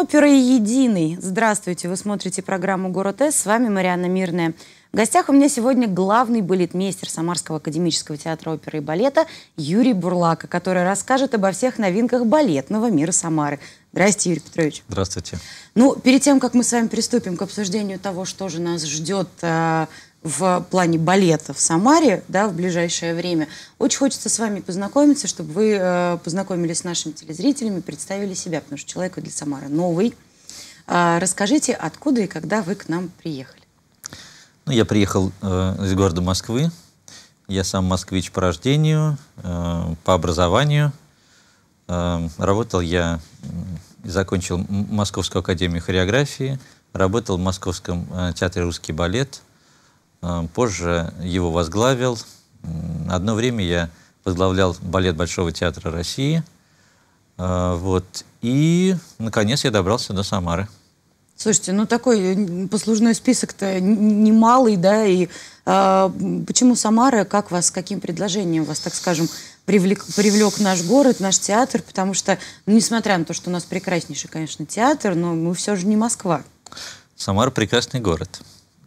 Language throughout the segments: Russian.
оперой единой. Здравствуйте, вы смотрите программу «Город С». С вами Марианна Мирная. В гостях у меня сегодня главный балетмейстер Самарского академического театра оперы и балета Юрий Бурлака, который расскажет обо всех новинках балетного мира Самары. Здравствуйте, Юрий Петрович. Здравствуйте. Ну, перед тем, как мы с вами приступим к обсуждению того, что же нас ждет а, в плане балета в Самаре да, в ближайшее время. Очень хочется с вами познакомиться, чтобы вы э, познакомились с нашими телезрителями, представили себя, потому что человек для Самары новый. Э, расскажите, откуда и когда вы к нам приехали? Ну, я приехал э, из города Москвы. Я сам москвич по рождению, э, по образованию. Э, работал я, закончил Московскую академию хореографии, работал в Московском э, театре «Русский балет», а, позже его возглавил. Одно время я возглавлял балет Большого театра России. А, вот. И, наконец, я добрался до Самары. Слушайте, ну такой э, послужной список-то немалый, да, и э, почему Самара, как вас, каким предложением вас, так скажем, привлек, привлек наш город, наш театр, потому что, ну, несмотря на то, что у нас прекраснейший, конечно, театр, но мы все же не Москва. Самара прекрасный город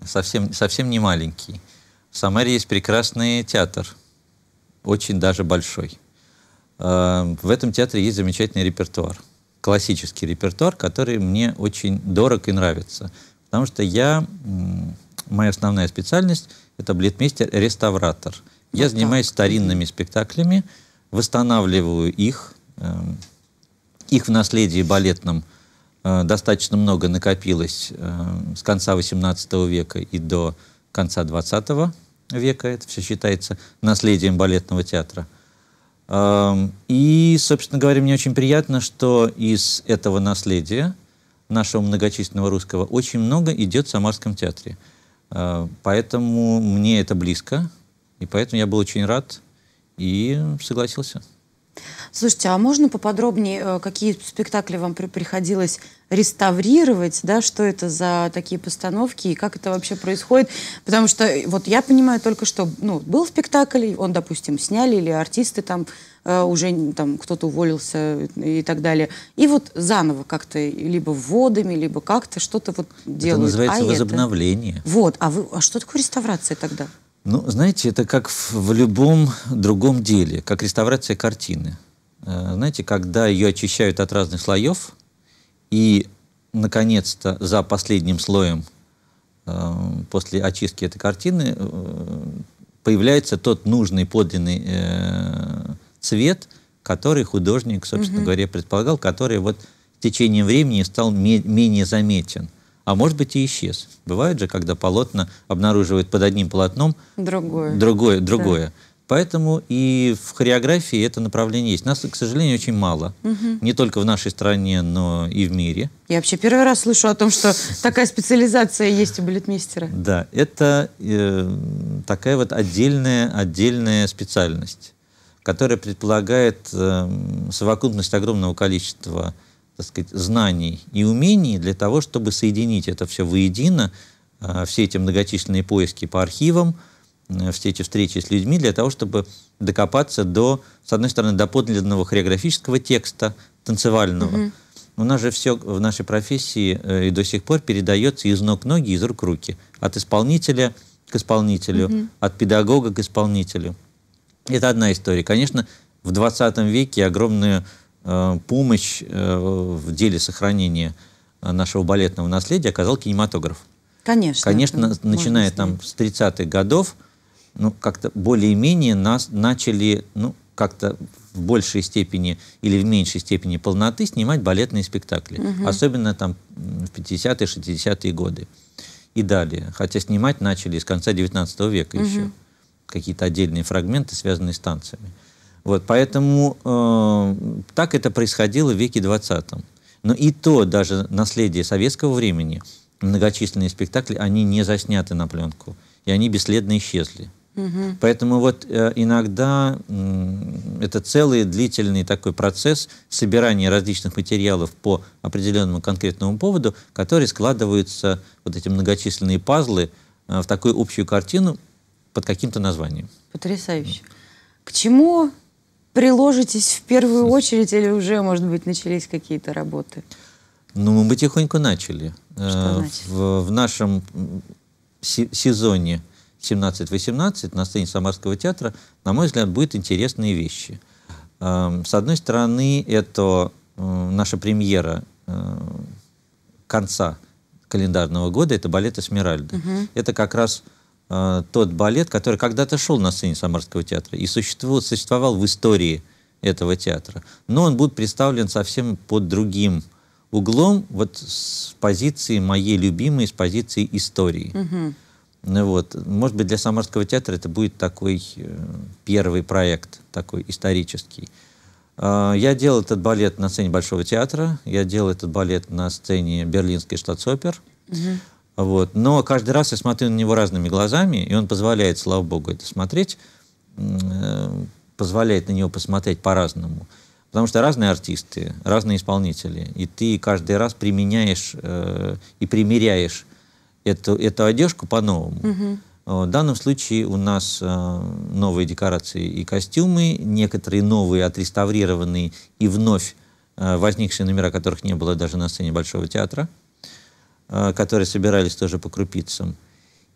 совсем, совсем не маленький. В Самаре есть прекрасный театр, очень даже большой. А, в этом театре есть замечательный репертуар, классический репертуар, который мне очень дорог и нравится. Потому что я, моя основная специальность – это балетмейстер-реставратор. Я занимаюсь так. старинными спектаклями, восстанавливаю их, эм, их в наследии балетном – Э, достаточно много накопилось э, с конца XVIII века и до конца XX века. Это все считается наследием балетного театра. Эм, и, собственно говоря, мне очень приятно, что из этого наследия нашего многочисленного русского очень много идет в Самарском театре. Э, поэтому мне это близко, и поэтому я был очень рад и согласился. Слушайте, а можно поподробнее, э, какие спектакли вам при приходилось реставрировать, да, что это за такие постановки и как это вообще происходит? Потому что э, вот я понимаю только, что ну, был спектакль, он, допустим, сняли или артисты там э, уже там кто-то уволился э, и, так далее. И вот заново как-то либо вводами, либо как-то что-то вот делают. Это называется а возобновление. Это? Вот, а, вы, а что такое реставрация тогда? Ну, знаете, это как в, любом другом деле, как реставрация картины. Э, знаете, когда ее очищают от разных слоев, и, наконец-то, за последним слоем э, после очистки этой картины э, появляется тот нужный подлинный цвет, который художник, собственно угу. говоря, предполагал, который вот в течение времени стал менее заметен а может быть и исчез. Бывает же, когда полотна обнаруживают под одним полотном другое. Другое, другое. Да. Поэтому и в хореографии это направление есть. Нас, к сожалению, очень мало. Угу. Не только в нашей стране, но и в мире. Я вообще первый раз слышу о том, что такая специализация есть у балетмейстера. Да, это э, такая вот отдельная, отдельная специальность, которая предполагает э, совокупность огромного количества так сказать, знаний и умений для того, чтобы соединить это все воедино, а, все эти многочисленные поиски по архивам, все эти встречи с людьми для того, чтобы докопаться до, с одной стороны, до подлинного хореографического текста, танцевального. mm У нас же все в нашей профессии э, и до сих пор передается из ног ноги, из рук руки. От исполнителя к исполнителю, mm от педагога к исполнителю. Это одна история. Конечно, в 20 веке огромную Э, помощь э, в деле сохранения э, нашего балетного наследия оказал кинематограф. Конечно. Конечно, начиная там с 30-х годов, ну, как-то более-менее нас начали, ну, как-то в большей степени или в меньшей степени полноты снимать балетные спектакли. Угу. Особенно там в 50-е, 60-е годы и далее. Хотя снимать начали с конца 19 века угу. еще. Какие-то отдельные фрагменты, связанные с танцами. Вот, поэтому э, так это происходило в веке 20. Но и то даже наследие советского времени, многочисленные спектакли, они не засняты на пленку, и они бесследно исчезли. Угу. Поэтому вот э, иногда э, это целый длительный такой процесс собирания различных материалов по определенному конкретному поводу, которые складываются, вот эти многочисленные пазлы, э, в такую общую картину под каким-то названием. Потрясающе. К чему приложитесь в первую очередь или уже, может быть, начались какие-то работы? Ну, мы потихоньку начали. Что значит? Э, в, в нашем сезоне 17-18 на сцене Самарского театра, на мой взгляд, будут интересные вещи. Эм, с одной стороны, это э, наша премьера э, конца календарного года, это балет «Эсмеральда». Угу. Это как раз Э, тот балет, который когда-то шел на сцене Самарского театра и существовал, существовал в истории этого театра. Но он будет представлен совсем под другим углом, вот с позиции моей любимой, с позиции истории. Угу. Ну вот, может быть, для Самарского театра это будет такой э, первый проект, такой исторический. Э, я делал этот балет на сцене Большого театра, я делал этот балет на сцене Берлинской штатсопер. Угу. Вот. Но каждый раз я смотрю на него разными глазами, и он позволяет, слава богу, это смотреть, э, позволяет на него посмотреть по-разному. Потому что разные артисты, разные исполнители, и ты каждый раз применяешь э, и примеряешь эту, эту одежку по-новому. Угу. В данном случае у нас э, новые декорации и костюмы, некоторые новые, отреставрированные и вновь э, возникшие номера, которых не было даже на сцене Большого театра. Э, которые собирались тоже по крупицам.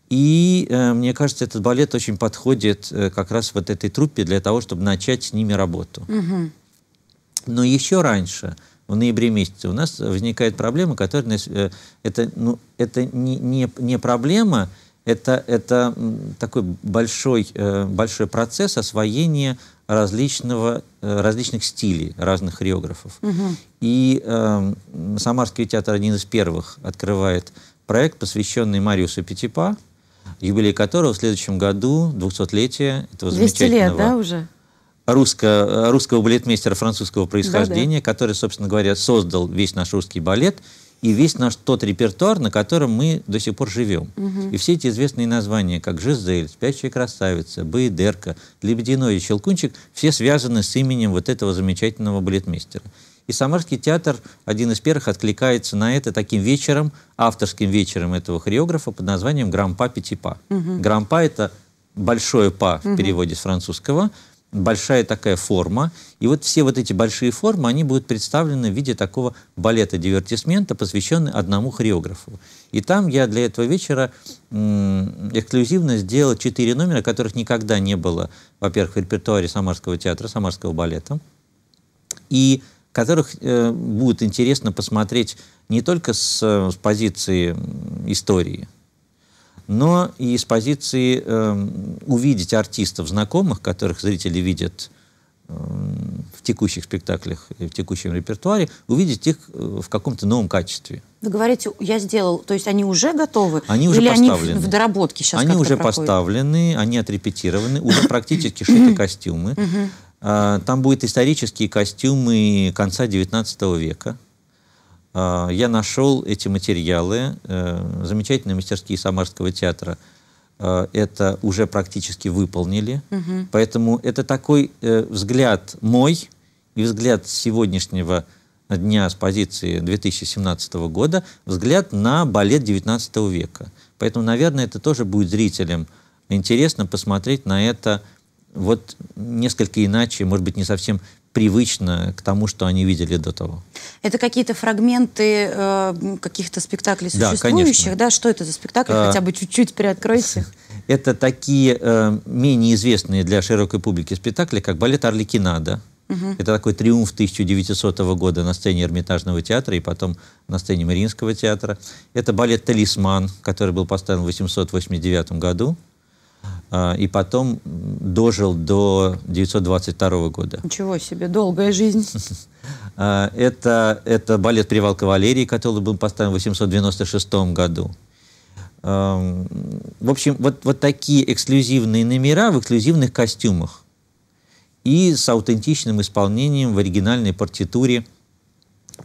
И э, мне кажется, этот балет очень подходит э, как раз вот этой труппе для того, чтобы начать с ними работу. Угу. Но еще раньше, в ноябре месяце, у нас возникает проблема, которая... Это, ну, это не, не, не проблема, это, это такой большой, большой процесс освоения различного, э, различных стилей разных хореографов. Угу. И э, Самарский театр один из первых открывает проект, посвященный Мариусу Петипа, юбилей которого в следующем году, 200-летие этого 200 замечательного... лет, да, уже? Русско, э, русского балетмейстера французского происхождения, да, да. который, собственно говоря, создал весь наш русский балет – и весь наш тот репертуар, на котором мы до сих пор живем. Угу. И все эти известные названия, как «Жизель», «Спящая красавица», «Баедерка», «Лебединой» и «Щелкунчик», все связаны с именем вот этого замечательного балетмейстера. И Самарский театр, один из первых, откликается на это таким вечером, авторским вечером этого хореографа под названием «Грампа Пятипа». Угу. «Грампа» — это «большое па» в угу. переводе с французского — большая такая форма. И вот все вот эти большие формы, они будут представлены в виде такого балета-дивертисмента, посвященный одному хореографу. И там я для этого вечера эксклюзивно сделал четыре номера, которых никогда не было, во-первых, в репертуаре Самарского театра, Самарского балета, и которых э, будет интересно посмотреть не только с, э, с позиции истории, но и с позиции э, увидеть артистов знакомых, которых зрители видят э, в текущих спектаклях и в текущем репертуаре, увидеть их э, в каком-то новом качестве. Вы говорите, я сделал, то есть они уже готовы? Они уже Или поставлены. они в, в доработке сейчас Они уже проходят? поставлены, они отрепетированы, уже практически шиты костюмы. А, там будут исторические костюмы конца XIX века а, я нашел эти материалы, э, замечательные мастерские Самарского театра э, это уже практически выполнили. Угу. Поэтому это такой э, взгляд мой и взгляд сегодняшнего дня с позиции 2017 года, взгляд на балет 19 века. Поэтому, наверное, это тоже будет зрителям интересно посмотреть на это вот несколько иначе, может быть, не совсем привычно к тому, что они видели до того. Это какие-то фрагменты э, каких-то спектаклей существующих, конечно. да? Что это за спектакль? А... Хотя бы чуть-чуть приоткройте. Это такие э, менее известные для широкой публики спектакли, как балет «Орликинада». Угу. Это такой триумф 1900 года на сцене Эрмитажного театра и потом на сцене Мариинского театра. Это балет «Талисман», который был поставлен в 889 году. А, и потом дожил до 922 года. Ничего себе, долгая жизнь. А, это, это балет «Привал кавалерии», который был поставлен в 896 году. В общем, вот, вот такие эксклюзивные номера в эксклюзивных костюмах и с аутентичным исполнением в оригинальной партитуре,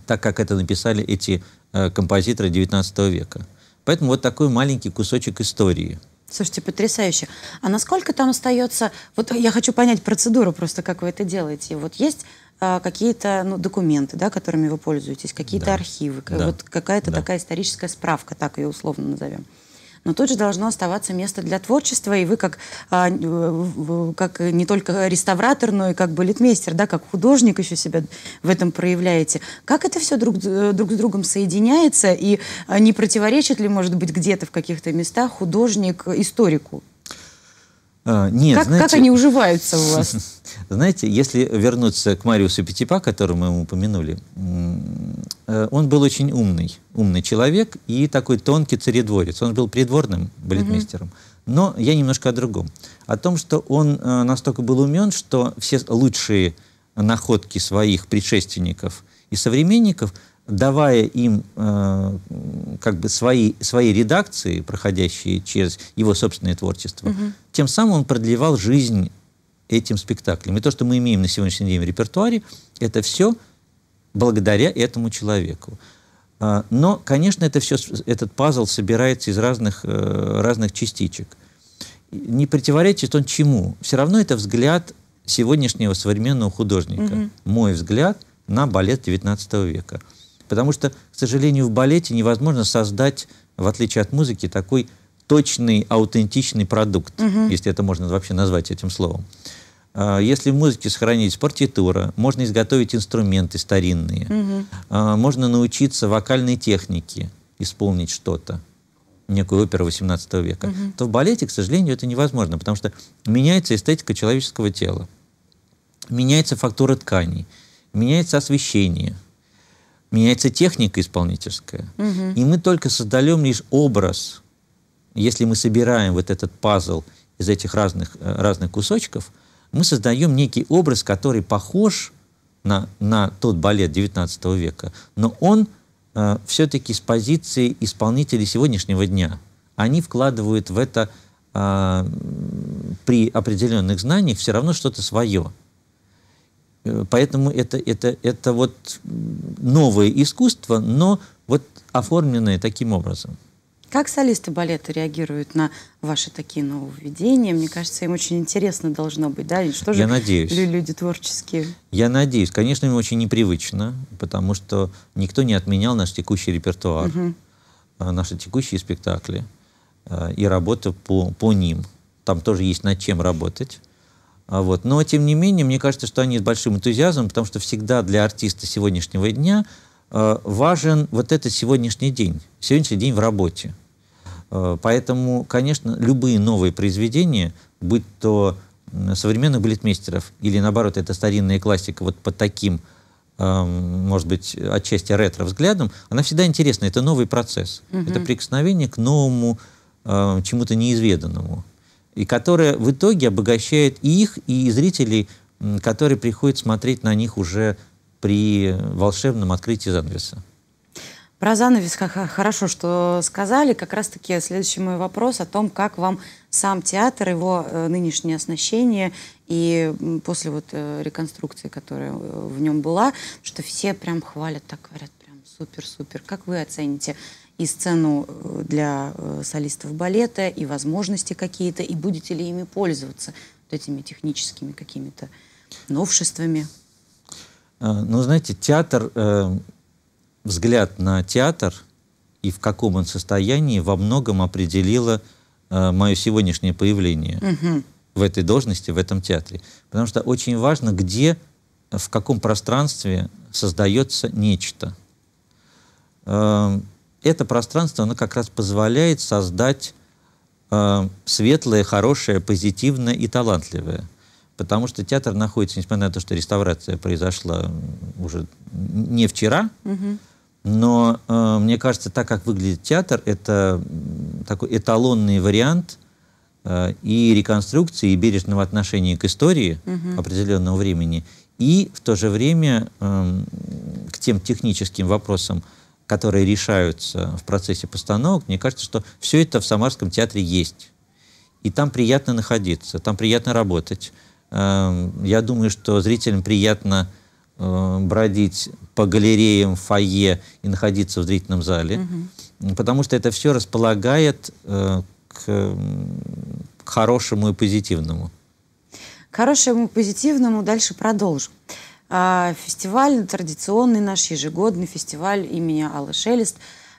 так как это написали эти э, композиторы 19 века. Поэтому вот такой маленький кусочек истории – Слушайте, потрясающе. А насколько там остается... Вот я хочу понять процедуру просто, как вы это делаете. Вот есть а, какие-то ну, документы, да, которыми вы пользуетесь, какие-то да. архивы, да. вот какая-то да. такая историческая справка, так ее условно назовем но тут же должно оставаться место для творчества, и вы как, а, э, как не только реставратор, но и как балетмейстер, да, как художник еще себя в этом проявляете. Как это все друг, э, друг с другом соединяется, и а, не противоречит ли, может быть, где-то в каких-то местах художник историку? А, нет, как, знаете, как они уживаются у вас? Знаете, если вернуться к Мариусу Петипа, которого мы упомянули, э, он был очень умный, умный человек и такой тонкий царедворец. Он был придворным балетмейстером. Угу. Но я немножко о другом. О том, что он э, настолько был умен, что все лучшие находки своих предшественников и современников – давая им э, как бы свои, свои редакции, проходящие через его собственное творчество, угу. тем самым он продлевал жизнь этим спектаклям. И то, что мы имеем на сегодняшний день в репертуаре, это все благодаря этому человеку. А, но, конечно, это все, этот пазл собирается из разных, э, разных частичек. Не противоречит он чему. Все равно это взгляд сегодняшнего современного художника. Угу. Мой взгляд на балет XIX века. Потому что, к сожалению, в балете невозможно создать, в отличие от музыки, такой точный, аутентичный продукт, угу. если это можно вообще назвать этим словом. А, если в музыке сохранить партитура, можно изготовить инструменты старинные, угу. можно научиться вокальной технике исполнить что-то, некую оперу XVIII века, угу. то в балете, к сожалению, это невозможно, потому что меняется эстетика человеческого тела, меняется фактура тканей, меняется освещение – меняется техника исполнительская. Угу. И мы только создаем лишь образ. Если мы собираем вот этот пазл из этих разных, э, разных кусочков, мы создаем некий образ, который похож на, на тот балет XIX века, но он э, все-таки с позиции исполнителей сегодняшнего дня. Они вкладывают в это э, при определенных знаниях все равно что-то свое. Э, поэтому это, это, это вот новое искусство, но вот оформленное таким образом. Как солисты балета реагируют на ваши такие нововведения? Мне кажется, им очень интересно должно быть, да? что же Я надеюсь. люди творческие? Я надеюсь. Конечно, им очень непривычно, потому что никто не отменял наш текущий репертуар, угу. наши текущие спектакли э, и работу по, по ним. Там тоже есть над чем работать. А вот. Но, тем не менее, мне кажется, что они с большим энтузиазмом, потому что всегда для артиста сегодняшнего дня э, важен вот этот сегодняшний день, сегодняшний день в работе. Э, поэтому, конечно, любые новые произведения, будь то современных балетмейстеров или, наоборот, это старинная классика вот под таким, эм, может быть, отчасти ретро-взглядом, она всегда интересна. Это новый процесс. Угу. Это прикосновение к новому, э, чему-то неизведанному и которая в итоге обогащает и их, и зрителей, которые приходят смотреть на них уже при волшебном открытии занавеса. Про занавес хорошо, что сказали. Как раз-таки следующий мой вопрос о том, как вам сам театр, его э, нынешнее оснащение и после вот э, реконструкции, которая э, в нем была, что все прям хвалят, так говорят, прям супер-супер. Как вы оцените? и сцену э, для э, солистов балета, и возможности какие-то, и будете ли ими пользоваться, вот этими техническими какими-то новшествами? А, ну, знаете, театр, э, взгляд на театр и в каком он состоянии во многом определило э, мое сегодняшнее появление угу. в этой должности, в этом театре. Потому что очень важно, где, в каком пространстве создается нечто. Э, это пространство, оно как раз позволяет создать э, светлое, хорошее, позитивное и талантливое. Потому что театр находится, несмотря на то, что реставрация произошла уже не вчера, угу. но э, мне кажется, так как выглядит театр, это такой эталонный вариант э, и реконструкции, и бережного отношения к истории угу. определенного времени, и в то же время э, к тем техническим вопросам, которые решаются в процессе постановок, мне кажется, что все это в Самарском театре есть. И там приятно находиться, там приятно работать. Эм, я думаю, что зрителям приятно э, бродить по галереям, фойе и находиться в зрительном зале, угу. потому что это все располагает э, к, хорошему и позитивному. К хорошему и позитивному дальше продолжим. А, фестиваль, ну, традиционный наш ежегодный фестиваль имени Аллы Шелест.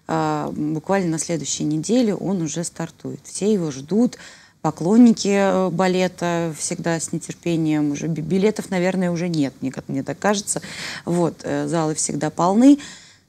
А, буквально на следующей неделе он уже стартует. Все его ждут. Поклонники э, балета всегда с нетерпением. Уже билетов, наверное, уже нет, мне, мне так кажется. Вот, э, залы всегда полны.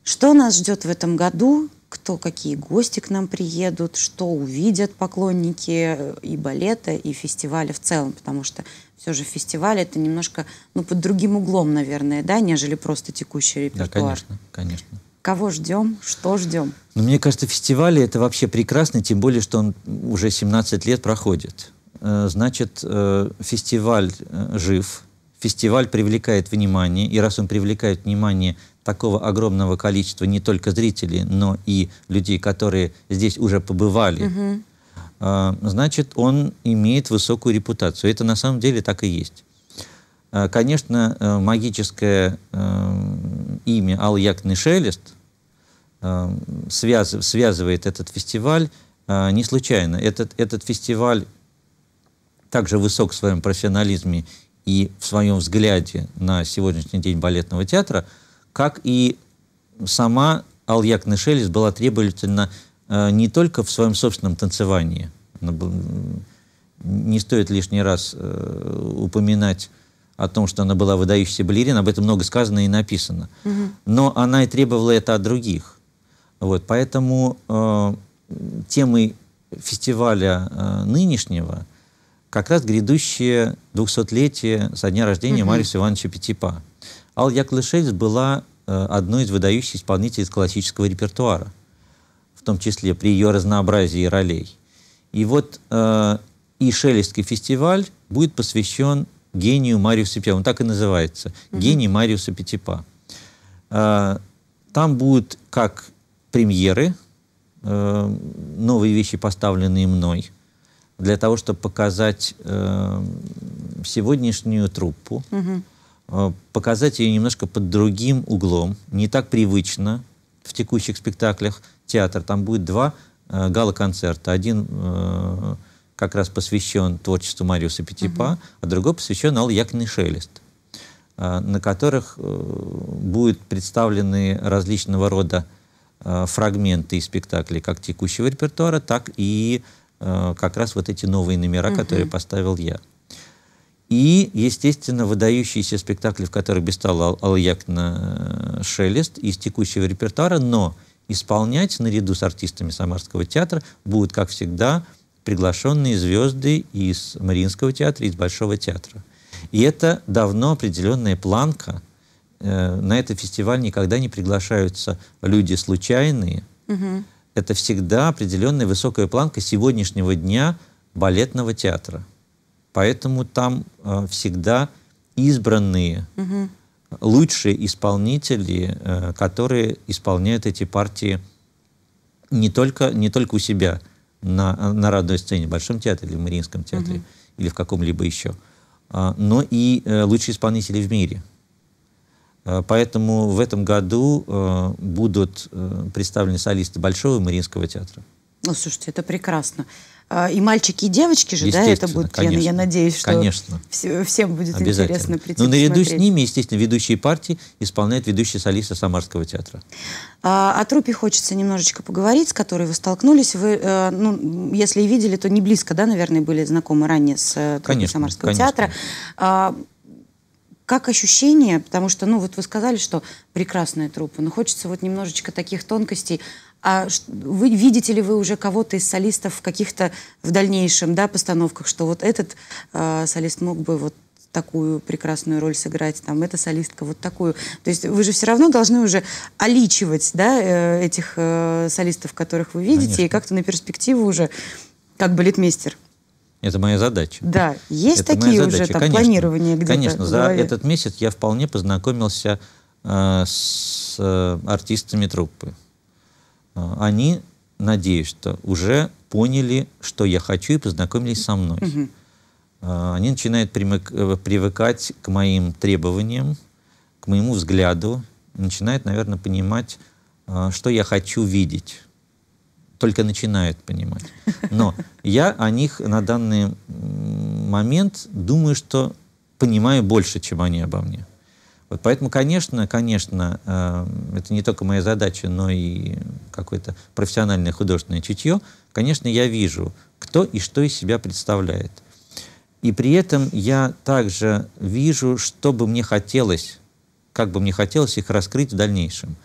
Что нас ждет в этом году? кто, какие гости к нам приедут, что увидят поклонники э, и балета, и фестиваля в целом, потому что все же фестиваль это немножко, ну, под другим углом, наверное, да, нежели просто текущий репертуар. Да, конечно, конечно. Кого ждем? Что ждем? Ну, мне кажется, фестивали это вообще прекрасно, тем более, что он уже 17 лет проходит. Э, значит, э, фестиваль э, жив, фестиваль привлекает внимание, и раз он привлекает внимание такого огромного количества не только зрителей, но и людей, которые здесь уже побывали, угу. А, значит, он имеет высокую репутацию. Это на самом деле так и есть. А, конечно, э, магическое э, имя Ал-Якный Шелест э, связывает этот фестиваль не случайно. Этот, этот фестиваль также высок в своем профессионализме и в своем взгляде на сегодняшний день балетного театра, как и сама Ал-Якный Шелест была требовательна Э, не только в своем собственном танцевании. Не стоит лишний раз э, упоминать о том, что она была выдающейся балериной, об этом много сказано и написано. Угу. Но она и требовала это от других. Вот, поэтому э, темой фестиваля э, нынешнего как раз грядущее 200-летие со дня рождения угу. Мариуса Ивановича Петипа. Алла Яклышевец была э, одной из выдающихся исполнителей классического репертуара в том числе при ее разнообразии ролей. И вот э, и Шелестский фестиваль будет посвящен гению Мариуса Петипа, Он так и называется. mm Гений Мариуса Петипа. Э, там будут как премьеры, э, новые вещи, поставленные мной, для того, чтобы показать э, сегодняшнюю труппу, mm э, показать ее немножко под другим углом, не так привычно, в текущих спектаклях театр. Там будет два э, гала-концерта. Один э, как раз посвящен творчеству Мариуса Петипа, угу. а другой посвящен Алле Якиной «Шелест», э, на которых э, будут представлены различного рода э, фрагменты из спектаклей как текущего репертуара, так и э, как раз вот эти новые номера, угу. которые поставил я. И, естественно, выдающиеся спектакли, в которых бестала Алла Яковлевна э, шелест из текущего репертуара, но исполнять наряду с артистами Самарского театра будут, как всегда, приглашенные звезды из Мариинского театра, из Большого театра. И это давно определенная планка. Э, на этот фестиваль никогда не приглашаются люди случайные. Угу. Это всегда определенная высокая планка сегодняшнего дня балетного театра. Поэтому там э, всегда избранные, угу. лучшие исполнители, э, которые исполняют эти партии не только, не только у себя на, э, на родной сцене, в Большом театре или в Мариинском театре, угу. или в каком-либо еще, э, но и э, лучшие исполнители в мире. Э, поэтому в этом году э, будут э, представлены солисты Большого и Мариинского театра. Ну, слушайте, это прекрасно. А, и мальчики, и девочки же, да, это будет, конечно, я, я надеюсь, что конечно. Вс всем будет интересно прийти Но ну, наряду посмотреть. с ними, естественно, ведущие партии исполняет ведущие солиста Самарского театра. А, о трупе хочется немножечко поговорить, с которой вы столкнулись. Вы, э, ну, если и видели, то не близко, да, наверное, были знакомы ранее с э, Самарского конечно. театра. А, как ощущение, потому что, ну, вот вы сказали, что прекрасная труппа, но хочется вот немножечко таких тонкостей. А вы видите ли вы уже кого-то из солистов в каких-то в дальнейшем да, постановках, что вот этот э, солист мог бы вот такую прекрасную роль сыграть, там, эта солистка вот такую. То есть вы же все равно должны уже оличивать, да, э, этих э, солистов, которых вы видите, Конечно. и как-то на перспективу уже как балетмейстер. Это моя задача. Да, есть это такие уже там Конечно. планирования где-то. Конечно, за этот месяц я вполне познакомился э, с э, артистами труппы они, надеюсь, что уже поняли, что я хочу, и познакомились со мной. Угу. Они начинают э, привыкать к моим требованиям, к моему взгляду, начинают, наверное, понимать, а, что я хочу видеть. Только начинают понимать. Но я о них на данный момент думаю, что понимаю больше, чем они обо мне. Вот поэтому, конечно, конечно, э, это не только моя задача, но и какое-то профессиональное художественное чутье. Конечно, я вижу, кто и что из себя представляет. И при этом я также вижу, что бы мне хотелось, как бы мне хотелось их раскрыть в дальнейшем.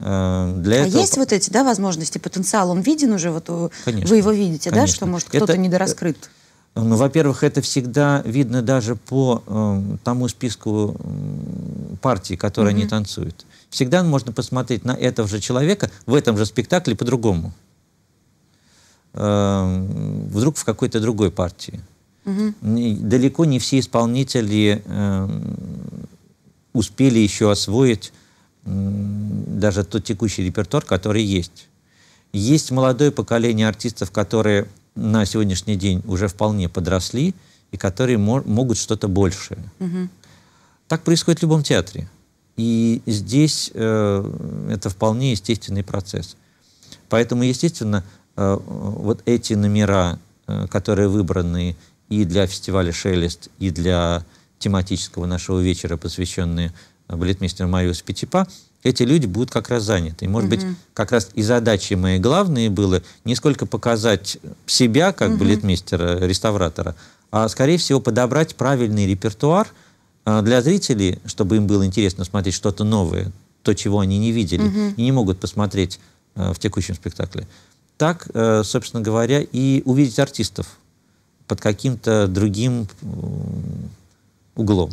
Э, для а этого... есть вот эти, да, возможности, потенциал, он виден уже, вот э, конечно, вы его видите, конечно. да, что, может, кто-то это... Э, недораскрыт? Ну, во-первых, это всегда видно даже по э, тому списку партии, которые mm-hmm. они танцуют. Всегда можно посмотреть на этого же человека в этом же спектакле по-другому. Э, вдруг в какой-то другой партии. Mm-hmm. Далеко не все исполнители э, успели еще освоить э, даже тот текущий репертуар, который есть. Есть молодое поколение артистов, которые на сегодняшний день уже вполне подросли и которые могут что-то большее. Угу. Так происходит в любом театре. И здесь э, это вполне естественный процесс. Поэтому, естественно, э, вот эти номера, э, которые выбраны и для фестиваля «Шелест», и для тематического нашего вечера, посвященные э, балетмейстеру Мариусу Пятипа, эти люди будут как раз заняты. И, может угу. быть, как раз и задачи мои главные было не сколько показать себя как угу. Mm реставратора, а, скорее всего, подобрать правильный репертуар – а, для зрителей, чтобы им было интересно смотреть что-то новое, то, чего они не видели угу. и не могут посмотреть а, в текущем спектакле. Так, э, собственно говоря, и увидеть артистов под каким-то другим углом.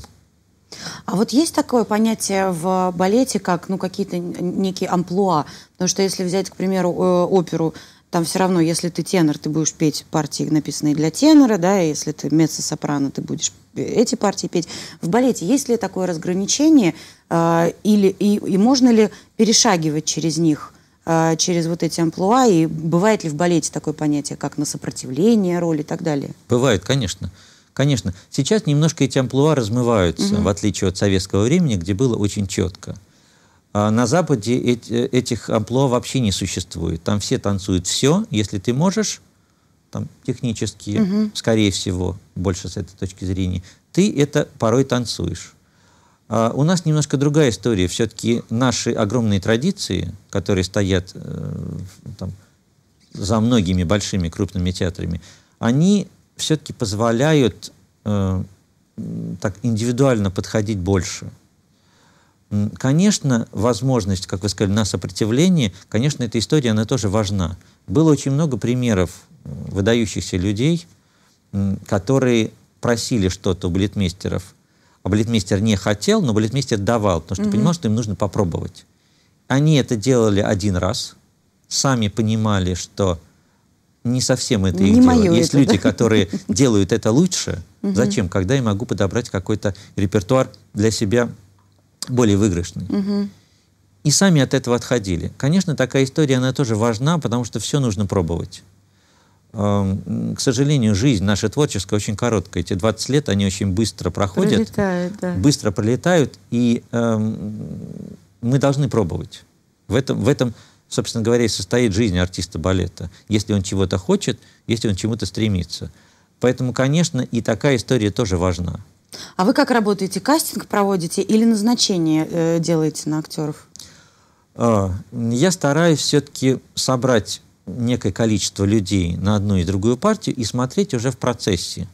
А вот есть такое понятие в балете, как ну, какие-то некие амплуа? Потому что если взять, к примеру, оперу там все равно, если ты тенор, ты будешь петь партии, написанные для тенора, да, и если ты меццо-сопрано, ты будешь эти партии петь. В балете есть ли такое разграничение, э, или, и, и можно ли перешагивать через них, э, через вот эти амплуа, и бывает ли в балете такое понятие, как на сопротивление роли и так далее? Бывает, конечно. Конечно. Сейчас немножко эти амплуа размываются, угу. в отличие от советского времени, где было очень четко. А на Западе этих амплуа вообще не существует. Там все танцуют все, если ты можешь, там технически, угу. скорее всего, больше с этой точки зрения, ты это порой танцуешь. А у нас немножко другая история. Все-таки наши огромные традиции, которые стоят э, там, за многими большими крупными театрами, они все-таки позволяют э, так индивидуально подходить больше. Конечно, возможность, как вы сказали, на сопротивление, конечно, эта история, она тоже важна. Было очень много примеров выдающихся людей, которые просили что-то у балетмейстеров, а балетмейстер не хотел, но балетмейстер давал, потому что угу. понимал, что им нужно попробовать. Они это делали один раз, сами понимали, что не совсем это не их дело. Есть это, люди, да? которые делают это лучше. Зачем? Когда я могу подобрать какой-то репертуар для себя более выигрышный. Угу. И сами от этого отходили. Конечно, такая история, она тоже важна, потому что все нужно пробовать. Эм, к сожалению, жизнь наша творческая очень короткая. Эти 20 лет, они очень быстро проходят. Пролетают, да. Быстро пролетают, и эм, мы должны пробовать. В этом, в этом, собственно говоря, и состоит жизнь артиста балета. Если он чего-то хочет, если он чему-то стремится. Поэтому, конечно, и такая история тоже важна. А вы как работаете? Кастинг проводите или назначение э, делаете на актеров? А, я стараюсь все-таки собрать некое количество людей на одну и другую партию и смотреть уже в процессе,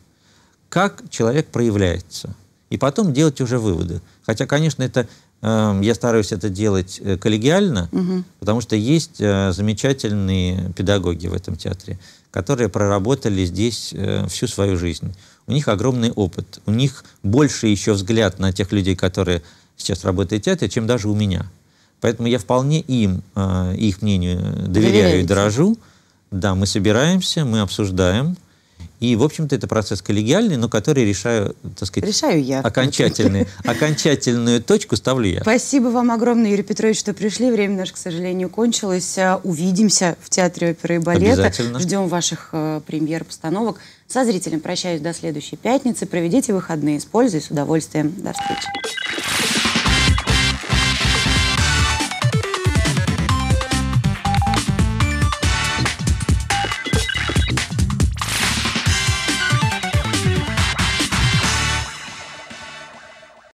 как человек проявляется. И потом делать уже выводы. Хотя, конечно, это э, я стараюсь это делать э, коллегиально, угу. потому что есть э, замечательные педагоги в этом театре, которые проработали здесь э, всю свою жизнь у них огромный опыт, у них больше еще взгляд на тех людей, которые сейчас работают в театре, чем даже у меня. Поэтому я вполне им, э, их мнению доверяю Доверяете. и дорожу. Да, мы собираемся, мы обсуждаем, и, в общем-то, это процесс коллегиальный, но который решаю, так сказать... Решаю я. Окончательную, окончательную точку ставлю я. Спасибо вам огромное, Юрий Петрович, что пришли. Время наше, к сожалению, кончилось. Э, увидимся в Театре оперы и балета. Обязательно. Ждем ваших э, премьер, постановок. Со зрителем прощаюсь до следующей пятницы. Проведите выходные с пользой с удовольствием. До встречи.